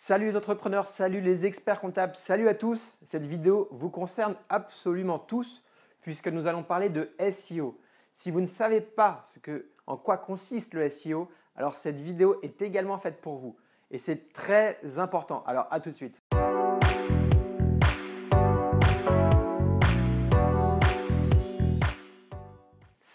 Salut les entrepreneurs, salut les experts comptables, salut à tous. Cette vidéo vous concerne absolument tous puisque nous allons parler de SEO. Si vous ne savez pas ce que, en quoi consiste le SEO, alors cette vidéo est également faite pour vous et c'est très important. Alors à tout de suite.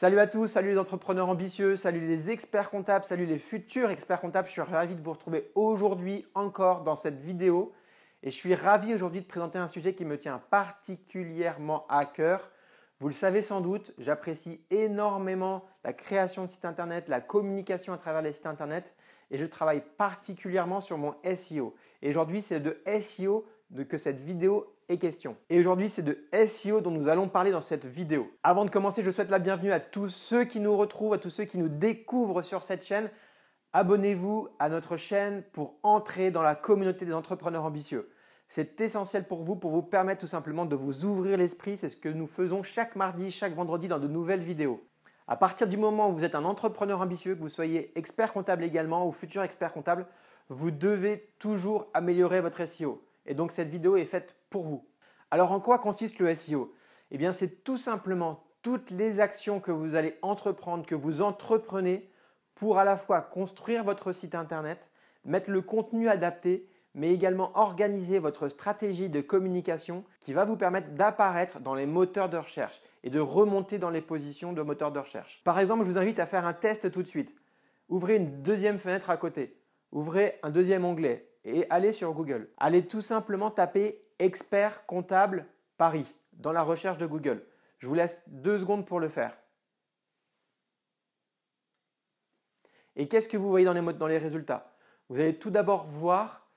Salut à tous, salut les entrepreneurs ambitieux, salut les experts comptables, salut les futurs experts comptables. Je suis ravi de vous retrouver aujourd'hui encore dans cette vidéo et je suis ravi aujourd'hui de présenter un sujet qui me tient particulièrement à cœur. Vous le savez sans doute, j'apprécie énormément la création de sites internet, la communication à travers les sites internet et je travaille particulièrement sur mon SEO. Et aujourd'hui, c'est de SEO de que cette vidéo est question. Et aujourd'hui, c'est de SEO dont nous allons parler dans cette vidéo. Avant de commencer, je souhaite la bienvenue à tous ceux qui nous retrouvent, à tous ceux qui nous découvrent sur cette chaîne. Abonnez-vous à notre chaîne pour entrer dans la communauté des entrepreneurs ambitieux. C'est essentiel pour vous, pour vous permettre tout simplement de vous ouvrir l'esprit. C'est ce que nous faisons chaque mardi, chaque vendredi dans de nouvelles vidéos. À partir du moment où vous êtes un entrepreneur ambitieux, que vous soyez expert comptable également ou futur expert comptable, vous devez toujours améliorer votre SEO. Et donc cette vidéo est faite pour vous. Alors en quoi consiste le SEO Eh bien c'est tout simplement toutes les actions que vous allez entreprendre, que vous entreprenez pour à la fois construire votre site internet, mettre le contenu adapté, mais également organiser votre stratégie de communication qui va vous permettre d'apparaître dans les moteurs de recherche et de remonter dans les positions de moteurs de recherche. Par exemple, je vous invite à faire un test tout de suite. Ouvrez une deuxième fenêtre à côté. Ouvrez un deuxième onglet et allez sur Google. Allez tout simplement taper expert comptable Paris dans la recherche de Google. Je vous laisse deux secondes pour le faire. Et qu'est-ce que vous voyez dans les, dans les résultats Vous allez tout d'abord voir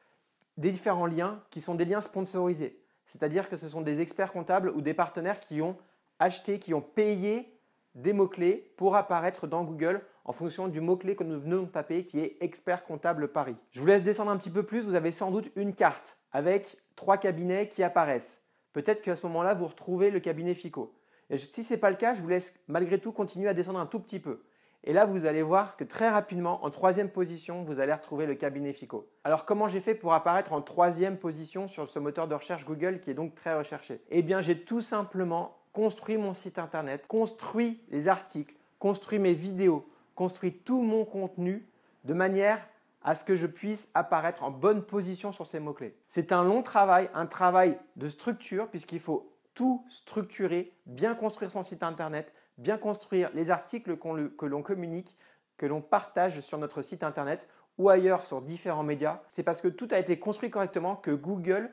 des différents liens qui sont des liens sponsorisés. C'est-à-dire que ce sont des experts comptables ou des partenaires qui ont acheté, qui ont payé des mots-clés pour apparaître dans Google en fonction du mot-clé que nous venons de taper qui est expert comptable Paris. Je vous laisse descendre un petit peu plus, vous avez sans doute une carte avec trois cabinets qui apparaissent. Peut-être qu'à ce moment-là, vous retrouvez le cabinet FICO. Et si ce n'est pas le cas, je vous laisse malgré tout continuer à descendre un tout petit peu. Et là, vous allez voir que très rapidement, en troisième position, vous allez retrouver le cabinet FICO. Alors, comment j'ai fait pour apparaître en troisième position sur ce moteur de recherche Google qui est donc très recherché Eh bien, j'ai tout simplement construit mon site internet, construit les articles, construit mes vidéos, construit tout mon contenu de manière à ce que je puisse apparaître en bonne position sur ces mots-clés. C'est un long travail, un travail de structure, puisqu'il faut tout structurer, bien construire son site internet, bien construire les articles que l'on communique, que l'on partage sur notre site internet ou ailleurs sur différents médias. C'est parce que tout a été construit correctement que Google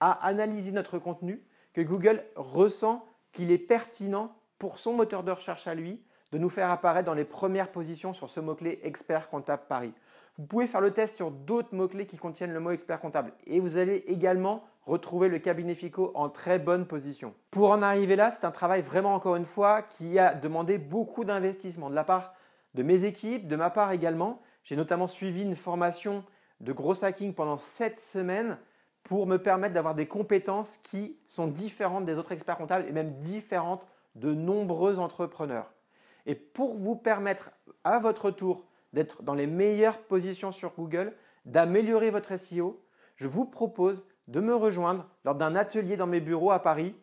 a analysé notre contenu, que Google ressent qu'il est pertinent pour son moteur de recherche à lui, de nous faire apparaître dans les premières positions sur ce mot-clé expert comptable Paris. Vous pouvez faire le test sur d'autres mots-clés qui contiennent le mot expert comptable et vous allez également retrouver le cabinet FICO en très bonne position. Pour en arriver là, c'est un travail vraiment encore une fois qui a demandé beaucoup d'investissement de la part de mes équipes, de ma part également. J'ai notamment suivi une formation de gros hacking pendant 7 semaines pour me permettre d'avoir des compétences qui sont différentes des autres experts comptables et même différentes de nombreux entrepreneurs. Et pour vous permettre à votre tour d'être dans les meilleures positions sur Google, d'améliorer votre SEO, je vous propose de me rejoindre lors d'un atelier dans mes bureaux à Paris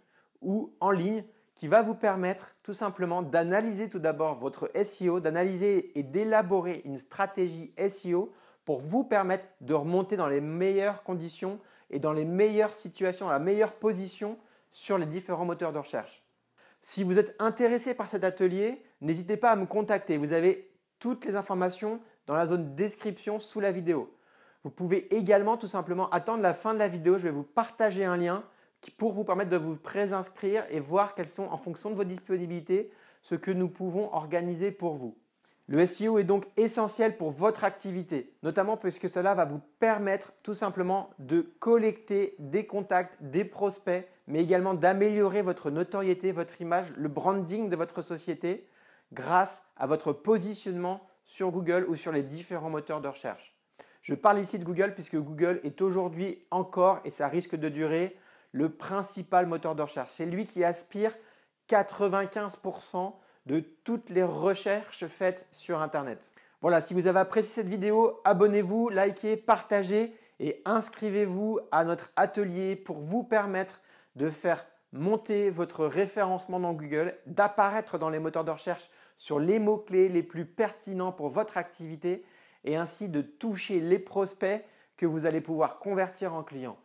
ou en ligne qui va vous permettre tout simplement d'analyser tout d'abord votre SEO, d'analyser et d'élaborer une stratégie SEO pour vous permettre de remonter dans les meilleures conditions et dans les meilleures situations, la meilleure position sur les différents moteurs de recherche. Si vous êtes intéressé par cet atelier, n'hésitez pas à me contacter. Vous avez toutes les informations dans la zone description sous la vidéo. Vous pouvez également tout simplement attendre la fin de la vidéo. Je vais vous partager un lien pour vous permettre de vous présinscrire et voir quelles sont en fonction de vos disponibilités, ce que nous pouvons organiser pour vous. Le SEO est donc essentiel pour votre activité, notamment puisque cela va vous permettre tout simplement de collecter des contacts, des prospects, mais également d'améliorer votre notoriété, votre image, le branding de votre société grâce à votre positionnement sur Google ou sur les différents moteurs de recherche. Je parle ici de Google puisque Google est aujourd'hui encore, et ça risque de durer, le principal moteur de recherche. C'est lui qui aspire 95% de toutes les recherches faites sur Internet. Voilà, si vous avez apprécié cette vidéo, abonnez-vous, likez, partagez et inscrivez-vous à notre atelier pour vous permettre de faire monter votre référencement dans Google, d'apparaître dans les moteurs de recherche sur les mots-clés les plus pertinents pour votre activité et ainsi de toucher les prospects que vous allez pouvoir convertir en clients.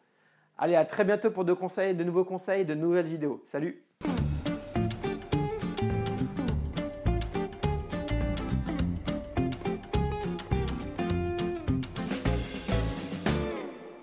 Allez, à très bientôt pour de conseils, de nouveaux conseils, de nouvelles vidéos. Salut